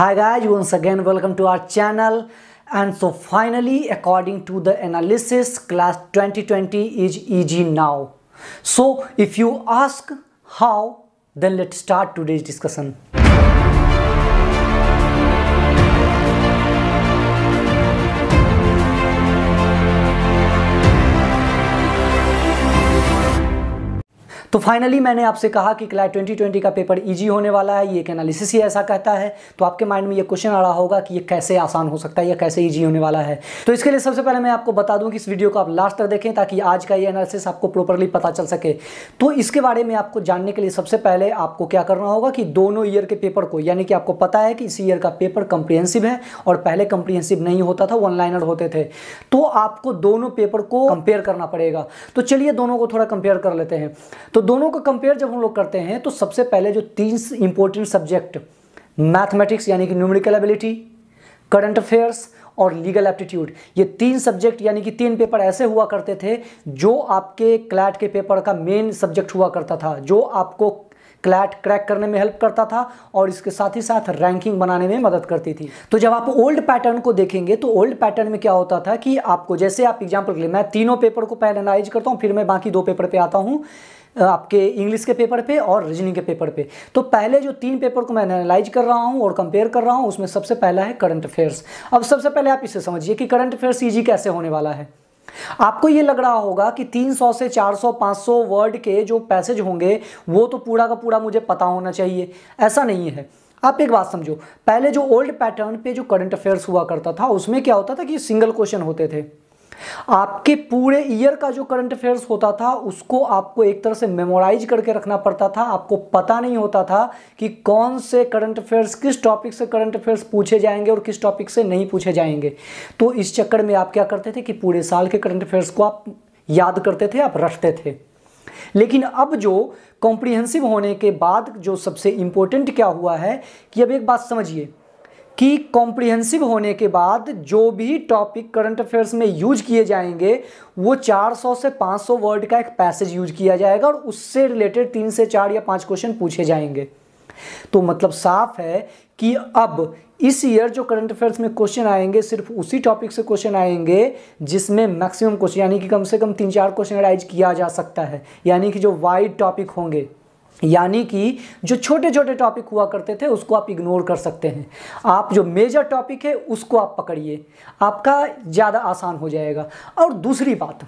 hi guys once again welcome to our channel and so finally according to the analysis class 2020 is easy now so if you ask how then let's start today's discussion तो finally मैंने आपसे कहा कि class twenty twenty का paper easy होने वाला है ये एक एनालिसिस ही ऐसा कहता है तो आपके माइंड में ये क्वेश्चन आ रहा होगा कि ये कैसे आसान हो सकता है या कैसे ईजी होने वाला है तो इसके लिए सबसे पहले मैं आपको बता दूं कि इस वीडियो को आप लास्ट तक देखें ताकि आज का ये एनालिसिस आपको प्रॉपरली पता चल सके तो इसके बारे में आपको जानने के लिए सबसे पहले आपको क्या करना होगा कि दोनों ईयर के पेपर को यानी कि आपको पता है कि इस ईयर का पेपर कंप्रीहेंसिव है और पहले कंप्रीहेंसिव नहीं होता था वन लाइनर होते थे तो आपको दोनों पेपर को कंपेयर करना पड़ेगा तो चलिए दोनों को थोड़ा कंपेयर कर लेते हैं तो तो दोनों का कंपेयर जब हम लोग करते हैं तो सबसे पहले जो तीन इंपॉर्टेंट सब्जेक्ट मैथमेटिक्स यानी कि न्यूमेरिकल एबिलिटी करंट अफेयर्स और लीगल एप्टीट्यूड ये तीन सब्जेक्ट यानी कि तीन पेपर ऐसे हुआ करते थे जो आपके क्लैट के पेपर का मेन सब्जेक्ट हुआ करता था जो आपको क्लैट क्रैक करने में हेल्प करता था और इसके साथ ही साथ रैंकिंग बनाने में मदद करती थी तो जब आप ओल्ड पैटर्न को देखेंगे तो ओल्ड पैटर्न में क्या होता था कि आपको जैसे आप एग्जाम्पल के लिए मैं तीनों पेपर को पहले एनालाइज करता हूँ फिर मैं बाकी दो पेपर पर पे आता हूँ आपके इंग्लिश के पेपर पे और रीजनिंग के पेपर पे तो पहले जो तीन पेपर को मैं एनालाइज कर रहा हूँ और कंपेयर कर रहा हूँ उसमें सबसे पहला है करंट अफेयर्स अब सबसे पहले आप इसे समझिए कि करंट अफेयर्स ईजी कैसे होने वाला है आपको ये लग रहा होगा कि 300 से 400 500 वर्ड के जो पैसेज होंगे वो तो पूरा का पूरा मुझे पता होना चाहिए ऐसा नहीं है आप एक बात समझो पहले जो ओल्ड पैटर्न पे जो करंट अफेयर्स हुआ करता था उसमें क्या होता था कि सिंगल क्वेश्चन होते थे आपके पूरे ईयर का जो करंट अफेयर्स होता था उसको आपको एक तरह से मेमोराइज करके रखना पड़ता था आपको पता नहीं होता था कि कौन से करंट अफेयर्स किस टॉपिक से करंट अफेयर्स पूछे जाएंगे और किस टॉपिक से नहीं पूछे जाएंगे तो इस चक्कर में आप क्या करते थे कि पूरे साल के करंट अफेयर्स को आप याद करते थे आप रखते थे लेकिन अब जो कॉम्प्रिहेंसिव होने के बाद जो सबसे इंपॉर्टेंट क्या हुआ है कि अब एक बात समझिए कि कॉम्प्रिहेंसिव होने के बाद जो भी टॉपिक करंट अफेयर्स में यूज किए जाएंगे वो 400 से 500 वर्ड का एक पैसेज यूज किया जाएगा और उससे रिलेटेड तीन से चार या पांच क्वेश्चन पूछे जाएंगे तो मतलब साफ है कि अब इस ईयर जो करंट अफेयर्स में क्वेश्चन आएंगे सिर्फ उसी टॉपिक से क्वेश्चन आएंगे जिसमें मैक्सिमम क्वेश्चन यानी कि कम से कम तीन चार क्वेश्चन राइज किया जा सकता है यानी कि जो वाइड टॉपिक होंगे यानी कि जो छोटे छोटे टॉपिक हुआ करते थे उसको आप इग्नोर कर सकते हैं आप जो मेजर टॉपिक है उसको आप पकड़िए आपका ज़्यादा आसान हो जाएगा और दूसरी बात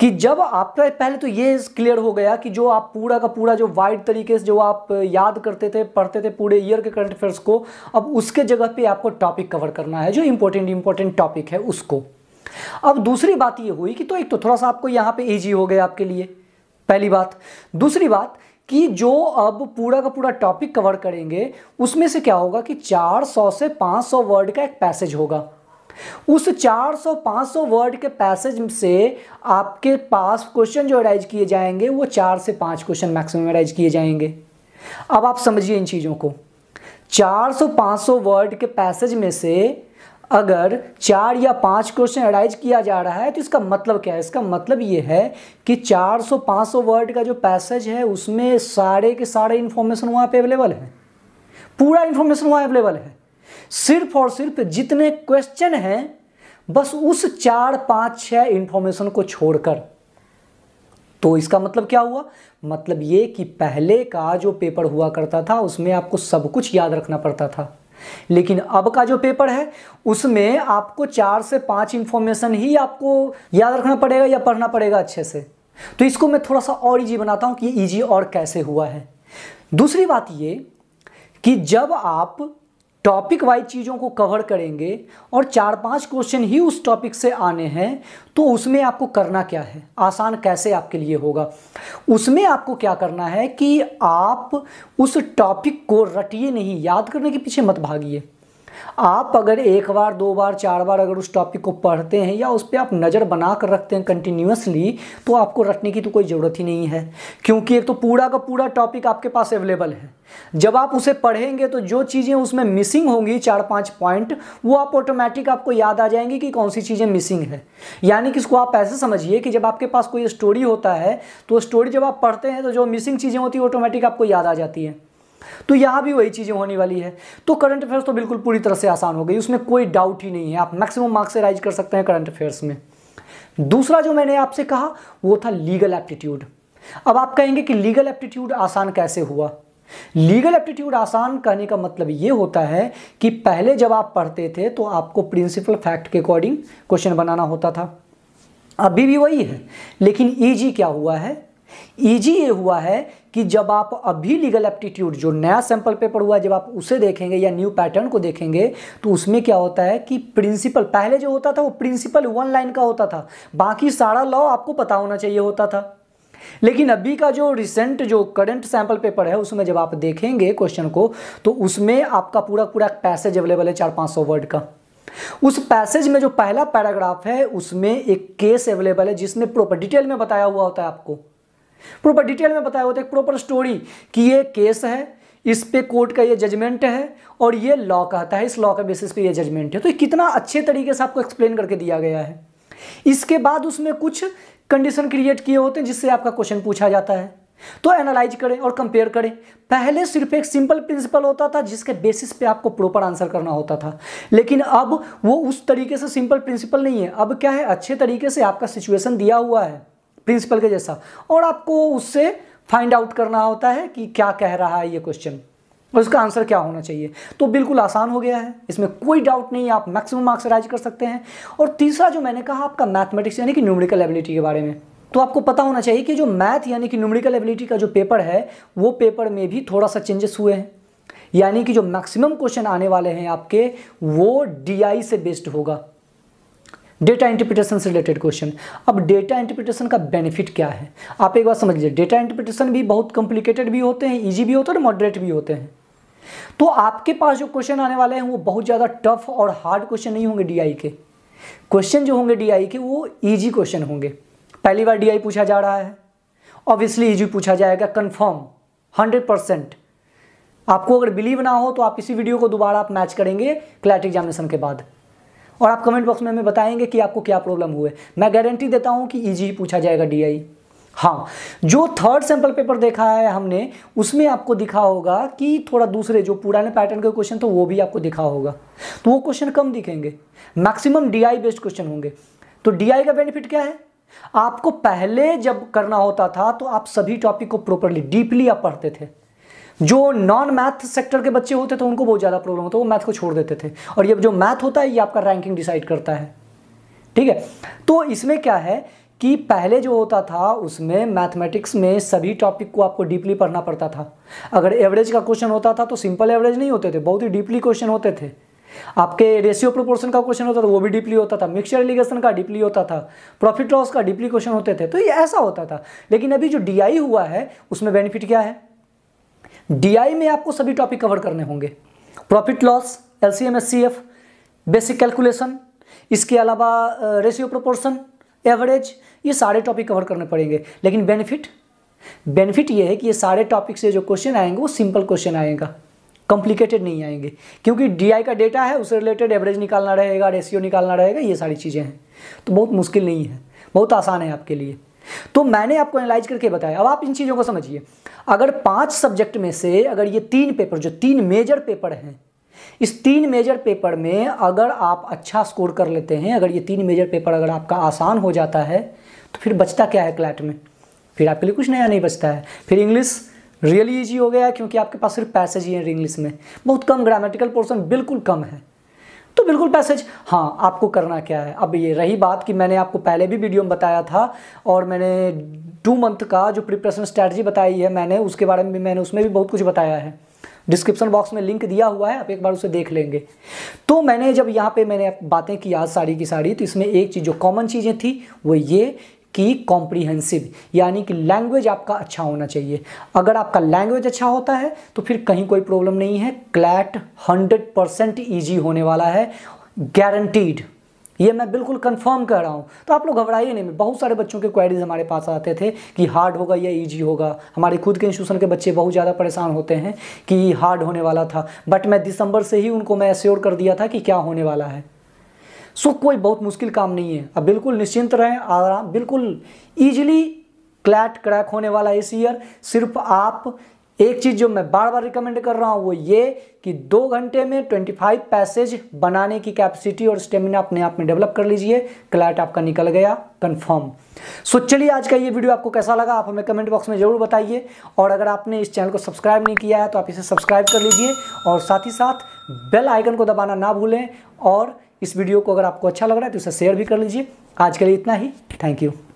कि जब आपका पहले तो ये क्लियर हो गया कि जो आप पूरा का पूरा जो वाइड तरीके से जो आप याद करते थे पढ़ते थे पूरे ईयर के करंट अफेयर्स को अब उसके जगह पे आपको टॉपिक कवर करना है जो इम्पोर्टेंट इम्पोर्टेंट टॉपिक है उसको अब दूसरी बात ये हुई कि तो एक तो थोड़ा सा आपको यहाँ पे ईजी हो गया आपके लिए पहली बात दूसरी बात कि जो अब पूरा का पूरा टॉपिक कवर करेंगे उसमें से क्या होगा कि 400 से 500 वर्ड का एक पैसेज होगा उस 400-500 वर्ड के पैसेज से आपके पास क्वेश्चन जो अराइज किए जाएंगे वो चार से पांच क्वेश्चन मैक्सिमम अराइज किए जाएंगे अब आप समझिए इन चीज़ों को 400-500 वर्ड के पैसेज में से अगर चार या पाँच क्वेश्चन अराइज किया जा रहा है तो इसका मतलब क्या है इसका मतलब ये है कि 400-500 वर्ड का जो पैसेज है उसमें सारे के सारे इन्फॉर्मेशन वहाँ पे अवेलेबल है पूरा इन्फॉर्मेशन वहाँ अवेलेबल है सिर्फ और सिर्फ जितने क्वेश्चन हैं बस उस चार पाँच छः इन्फॉर्मेशन को छोड़कर तो इसका मतलब क्या हुआ मतलब ये कि पहले का जो पेपर हुआ करता था उसमें आपको सब कुछ याद रखना पड़ता था लेकिन अब का जो पेपर है उसमें आपको चार से पांच इंफॉर्मेशन ही आपको याद रखना पड़ेगा या पढ़ना पड़ेगा अच्छे से तो इसको मैं थोड़ा सा और इजी बनाता हूं कि इजी और कैसे हुआ है दूसरी बात ये कि जब आप टॉपिक वाइज चीज़ों को कवर करेंगे और चार पांच क्वेश्चन ही उस टॉपिक से आने हैं तो उसमें आपको करना क्या है आसान कैसे आपके लिए होगा उसमें आपको क्या करना है कि आप उस टॉपिक को रटिए नहीं याद करने के पीछे मत भागिए आप अगर एक बार दो बार चार बार अगर उस टॉपिक को पढ़ते हैं या उस पर आप नज़र बना कर रखते हैं कंटिन्यूसली तो आपको रटने की तो कोई ज़रूरत ही नहीं है क्योंकि एक तो पूरा का पूरा टॉपिक आपके पास अवेलेबल है जब आप उसे पढ़ेंगे तो जो चीज़ें उसमें मिसिंग होंगी चार पाँच पॉइंट वो आप ऑटोमेटिक आपको याद आ जाएंगी कि कौन सी चीज़ें मिसिंग है यानी कि इसको आप ऐसे समझिए कि जब आपके पास कोई स्टोरी होता है तो स्टोरी जब आप पढ़ते हैं तो जो मिसिंग चीज़ें होती है ऑटोमेटिक आपको याद आ जाती है तो यहाँ भी वही चीज़ें होने वाली है तो करंट अफेयर्स तो बिल्कुल पूरी तरह से आसान हो गई उसमें कोई डाउट ही नहीं है आप मैक्सिमम मार्क्स से राइज कर सकते हैं करंट अफेयर्स में दूसरा जो मैंने आपसे कहा वो था लीगल एप्टीट्यूड अब आप कहेंगे कि लीगल एप्टीट्यूड आसान कैसे हुआ लीगल एप्टीट्यूड आसान कहने का मतलब ये होता है कि पहले जब आप पढ़ते थे तो आपको प्रिंसिपल फैक्ट के अकॉर्डिंग क्वेश्चन बनाना होता था अभी भी वही है लेकिन ईजी e क्या हुआ है ईजी e ये हुआ है कि जब आप अभी लीगल एप्टीट्यूड जो नया सैंपल पेपर हुआ जब आप उसे देखेंगे या न्यू पैटर्न को देखेंगे तो उसमें क्या होता है कि प्रिंसिपल पहले जो होता था वो प्रिंसिपल वन लाइन का होता था बाकी सारा लॉ आपको पता होना चाहिए होता था लेकिन अभी का जो रिसेंट जो करंट सैंपल पेपर है उसमें जब आप देखेंगे क्वेश्चन को तो उसमें आपका पूरा पूरा पैसेज अवेलेबल है चार पांच सौ वर्ड का उस पैसेज में जो पहला पैराग्राफ है उसमें एक केस अवेलेबल है जिसमें प्रॉपर डिटेल में बताया हुआ होता है आपको प्रॉपर डिटेल में बताया होता है प्रॉपर स्टोरी कि ये केस है इस पे कोर्ट का ये जजमेंट है और ये लॉ कहता है इस लॉ के बेसिस पे ये जजमेंट है तो कितना अच्छे तरीके से आपको एक्सप्लेन करके दिया गया है इसके बाद उसमें कुछ कंडीशन क्रिएट किए होते हैं जिससे आपका क्वेश्चन पूछा जाता है तो एनालाइज करें और कंपेयर करें पहले सिर्फ एक सिंपल प्रिंसिपल होता था जिसके बेसिस पे आपको प्रॉपर आंसर करना होता था लेकिन अब वो उस तरीके से सिंपल प्रिंसिपल नहीं है अब क्या है अच्छे तरीके से आपका सिचुएशन दिया हुआ है प्रिंसिपल के जैसा और आपको उससे फाइंड आउट करना होता है कि क्या कह रहा है ये क्वेश्चन और इसका आंसर क्या होना चाहिए तो बिल्कुल आसान हो गया है इसमें कोई डाउट नहीं है आप मैक्सिमम मार्क्स राइज कर सकते हैं और तीसरा जो मैंने कहा आपका मैथमेटिक्स यानी कि न्यूमेरिकल एबिलिटी के बारे में तो आपको पता होना चाहिए कि जो मैथ यानी कि न्यूमेरिकल एबिलिटी का जो पेपर है वो पेपर में भी थोड़ा सा चेंजेस हुए हैं यानी कि जो मैक्सिमम क्वेश्चन आने वाले हैं आपके वो डी से बेस्ड होगा डेटा इंटरप्रिटेशन से रिलेटेड क्वेश्चन अब डेटा इंटरप्रिटेशन का बेनिफिट क्या है आप एक बार समझ लीजिए डेटा इंटरप्रिटेशन भी बहुत कॉम्प्लिकेटेड भी होते हैं ईजी भी होते हैं और मॉडरेट भी होते हैं तो आपके पास जो क्वेश्चन आने वाले हैं वो बहुत ज़्यादा टफ और हार्ड क्वेश्चन नहीं होंगे डी के क्वेश्चन जो होंगे डी के वो ईजी क्वेश्चन होंगे पहली बार डी पूछा जा रहा है ऑब्वियसली ईजी पूछा जाएगा कन्फर्म हंड्रेड परसेंट आपको अगर बिलीव ना हो तो आप इसी वीडियो को दोबारा आप मैच करेंगे क्लैट एग्जामिनेशन के बाद और आप कमेंट बॉक्स में हमें बताएंगे कि आपको क्या प्रॉब्लम हुए मैं गारंटी देता हूँ कि ईजी ही पूछा जाएगा डी हाँ जो थर्ड सैंपल पेपर देखा है हमने उसमें आपको दिखा होगा कि थोड़ा दूसरे जो पुराने पैटर्न के क्वेश्चन तो वो भी आपको दिखा होगा तो वो क्वेश्चन कम दिखेंगे मैक्सिमम डीआई बेस्ड क्वेश्चन होंगे तो डीआई का बेनिफिट क्या है आपको पहले जब करना होता था तो आप सभी टॉपिक को प्रॉपरली डीपली आप पढ़ते थे जो नॉन मैथ सेक्टर के बच्चे होते थे उनको बहुत ज़्यादा प्रॉब्लम होता है वो मैथ को छोड़ देते थे और ये जो मैथ होता है ये आपका रैंकिंग डिसाइड करता है ठीक है तो इसमें क्या है कि पहले जो होता था उसमें मैथमेटिक्स में सभी टॉपिक को आपको डीपली पढ़ना पड़ता था अगर एवरेज का क्वेश्चन होता था तो सिंपल एवरेज नहीं होते थे बहुत ही डीपली क्वेश्चन होते थे आपके रेशियो प्रोपोर्शन का क्वेश्चन होता था वो भी डीपली होता था मिक्सचर एलिगेशन का डीपली होता था प्रॉफिट लॉस का डीपली क्वेश्चन होते थे तो ये ऐसा होता था लेकिन अभी जो डीआई हुआ है उसमें बेनिफिट क्या है डीआई में आपको सभी टॉपिक कवर करने होंगे profit loss L C M S C F basic calculation इसके अलावा रेशियो प्रोपोर्शन एवरेज ये सारे टॉपिक कवर करने पड़ेंगे लेकिन बेनिफिट बेनिफिट ये है कि ये सारे टॉपिक से जो क्वेश्चन आएंगे वो सिंपल क्वेश्चन आएगा कॉम्प्लिकेटेड नहीं आएंगे क्योंकि डीआई का डेटा है उससे रिलेटेड एवरेज निकालना रहेगा रेशियो निकालना रहेगा ये सारी चीज़ें हैं तो बहुत मुश्किल नहीं है बहुत आसान है आपके लिए तो मैंने आपको एनालाइज करके बताया अब आप इन चीज़ों को समझिए अगर पांच सब्जेक्ट में से अगर ये तीन पेपर जो तीन मेजर पेपर हैं इस तीन मेजर पेपर में अगर आप अच्छा स्कोर कर लेते हैं अगर ये तीन मेजर पेपर अगर आपका आसान हो जाता है तो फिर बचता क्या है क्लैट में फिर आपके लिए कुछ नया नहीं बचता है फिर इंग्लिश रियली ईजी हो गया क्योंकि आपके पास सिर्फ पैसेज ही है इंग्लिश में बहुत कम ग्रामेटिकल पोर्सन बिल्कुल कम है तो बिल्कुल पैसेज हाँ आपको करना क्या है अब ये रही बात कि मैंने आपको पहले भी वीडियो में बताया था और मैंने टू मंथ का जो प्रिपरेशन स्ट्रैटेजी बताई है मैंने उसके बारे में भी मैंने उसमें भी बहुत कुछ बताया है डिस्क्रिप्शन बॉक्स में लिंक दिया हुआ है आप एक बार उसे देख लेंगे तो मैंने जब यहाँ पे मैंने बातें की आज साड़ी की साड़ी तो इसमें एक चीज़ जो कॉमन चीज़ें थी वो ये कि कॉम्प्रीहेंसिव यानी कि लैंग्वेज आपका अच्छा होना चाहिए अगर आपका लैंग्वेज अच्छा होता है तो फिर कहीं कोई प्रॉब्लम नहीं है क्लैट हंड्रेड परसेंट ईजी होने वाला है गारंटीड ये मैं बिल्कुल कंफर्म कर रहा हूँ तो आप लोग घबराइए नहीं बहुत सारे बच्चों के क्वेरीज हमारे पास आते थे कि हार्ड होगा या ईजी होगा हमारे खुद के इंस्टीट्यूशन के बच्चे बहुत ज़्यादा परेशान होते हैं कि हार्ड होने वाला था बट मैं दिसंबर से ही उनको मैं एश्योर कर दिया था कि क्या होने वाला है सो कोई बहुत मुश्किल काम नहीं है अब बिल्कुल निश्चिंत रहें आराम बिल्कुल ईजिली क्लैट क्रैक होने वाला इस ईयर सिर्फ आप एक चीज़ जो मैं बार बार रिकमेंड कर रहा हूँ वो ये कि दो घंटे में 25 पैसेज बनाने की कैपेसिटी और स्टेमिना अपने आप में डेवलप कर लीजिए क्लैट आपका निकल गया कंफर्म सो so, चलिए आज का ये वीडियो आपको कैसा लगा आप हमें कमेंट बॉक्स में ज़रूर बताइए और अगर आपने इस चैनल को सब्सक्राइब नहीं किया है तो आप इसे सब्सक्राइब कर लीजिए और साथ ही साथ बेल आइकन को दबाना ना भूलें और इस वीडियो को अगर आपको अच्छा लग रहा है तो इसे शेयर भी कर लीजिए आज के लिए इतना ही थैंक यू